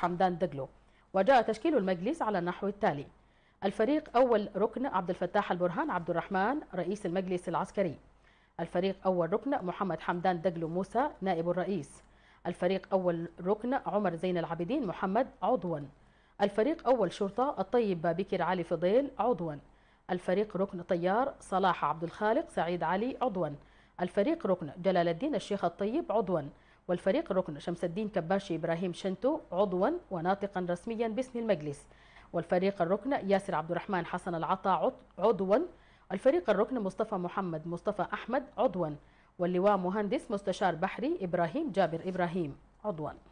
حمدان دجلو وجاء تشكيل المجلس على النحو التالي الفريق أول ركن عبد الفتاح البرهان عبد الرحمن رئيس المجلس العسكري الفريق أول ركن محمد حمدان دجلو موسى نائب الرئيس الفريق أول ركن عمر زين العابدين محمد عضوا الفريق أول شرطة الطيب بكر علي فضيل عضوا الفريق ركن طيار صلاح عبد الخالق سعيد علي عضوا الفريق ركن جلال الدين الشيخ الطيب عضوا والفريق الركن شمس الدين كباشي إبراهيم شنتو عضوا وناطقا رسميا باسم المجلس والفريق الركن ياسر عبد الرحمن حسن العطا عضوا الفريق الركن مصطفى محمد مصطفى أحمد عضوا واللواء مهندس مستشار بحري إبراهيم جابر إبراهيم عضوا